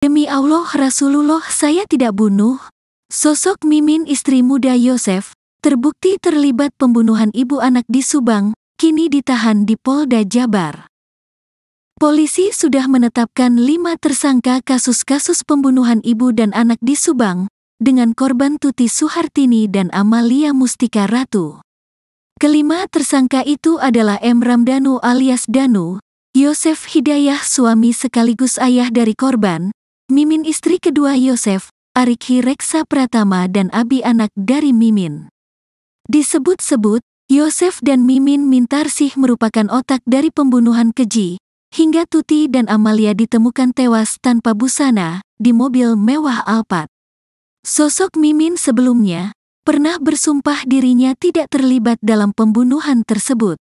Demi Allah Rasulullah saya tidak bunuh. Sosok Mimin istri muda Yosef, terbukti terlibat pembunuhan ibu anak di Subang, kini ditahan di Polda Jabar. Polisi sudah menetapkan lima tersangka kasus-kasus pembunuhan ibu dan anak di Subang, dengan korban Tuti Suhartini dan Amalia Mustika Ratu. Kelima tersangka itu adalah M. Ramdanu alias Danu, Yosef Hidayah suami sekaligus ayah dari korban, Mimin istri kedua Yosef, Arikhi Reksa Pratama dan Abi anak dari Mimin. Disebut-sebut, Yosef dan Mimin Mintarsih merupakan otak dari pembunuhan keji, hingga Tuti dan Amalia ditemukan tewas tanpa busana di mobil mewah Alphard. Sosok Mimin sebelumnya pernah bersumpah dirinya tidak terlibat dalam pembunuhan tersebut.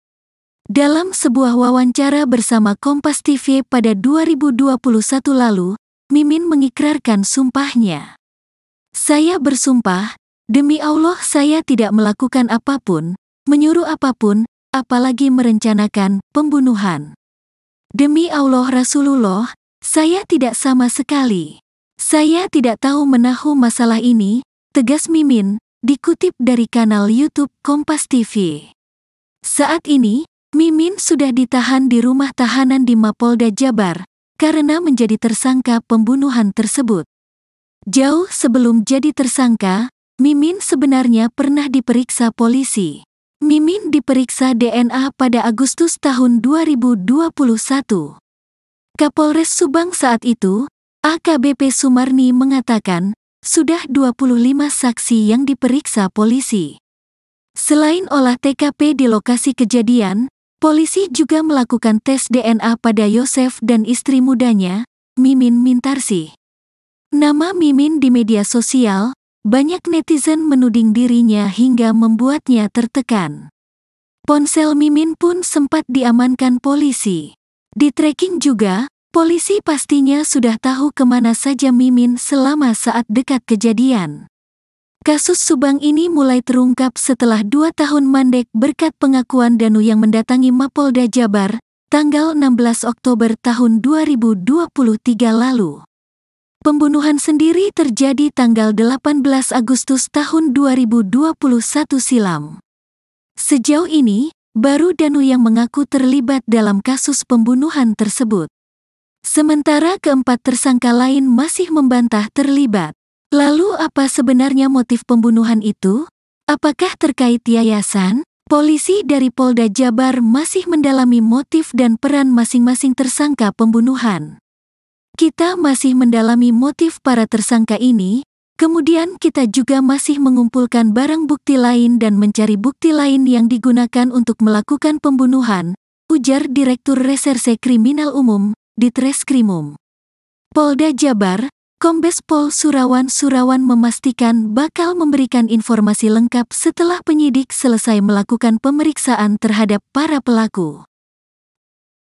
Dalam sebuah wawancara bersama Kompas TV pada 2021 lalu, Mimin mengikrarkan sumpahnya. Saya bersumpah, demi Allah saya tidak melakukan apapun, menyuruh apapun, apalagi merencanakan pembunuhan. Demi Allah Rasulullah, saya tidak sama sekali. Saya tidak tahu menahu masalah ini, tegas Mimin, dikutip dari kanal YouTube Kompas TV. Saat ini, Mimin sudah ditahan di rumah tahanan di Mapolda Jabar, karena menjadi tersangka pembunuhan tersebut. Jauh sebelum jadi tersangka, Mimin sebenarnya pernah diperiksa polisi. Mimin diperiksa DNA pada Agustus tahun 2021. Kapolres Subang saat itu, AKBP Sumarni mengatakan, sudah 25 saksi yang diperiksa polisi. Selain olah TKP di lokasi kejadian, Polisi juga melakukan tes DNA pada Yosef dan istri mudanya, Mimin Mintarsi. Nama Mimin di media sosial, banyak netizen menuding dirinya hingga membuatnya tertekan. Ponsel Mimin pun sempat diamankan polisi. Di tracking juga, polisi pastinya sudah tahu kemana saja Mimin selama saat dekat kejadian. Kasus Subang ini mulai terungkap setelah dua tahun mandek berkat pengakuan Danu yang mendatangi Mapolda Jabar, tanggal 16 Oktober tahun 2023 lalu. Pembunuhan sendiri terjadi tanggal 18 Agustus tahun 2021 silam. Sejauh ini, baru Danu yang mengaku terlibat dalam kasus pembunuhan tersebut. Sementara keempat tersangka lain masih membantah terlibat. Lalu apa sebenarnya motif pembunuhan itu? Apakah terkait yayasan? Polisi dari Polda Jabar masih mendalami motif dan peran masing-masing tersangka pembunuhan. Kita masih mendalami motif para tersangka ini, kemudian kita juga masih mengumpulkan barang bukti lain dan mencari bukti lain yang digunakan untuk melakukan pembunuhan, ujar Direktur Reserse Kriminal Umum, Ditreskrimum. Polda Jabar, Kombes Pol Surawan Surawan memastikan bakal memberikan informasi lengkap setelah penyidik selesai melakukan pemeriksaan terhadap para pelaku.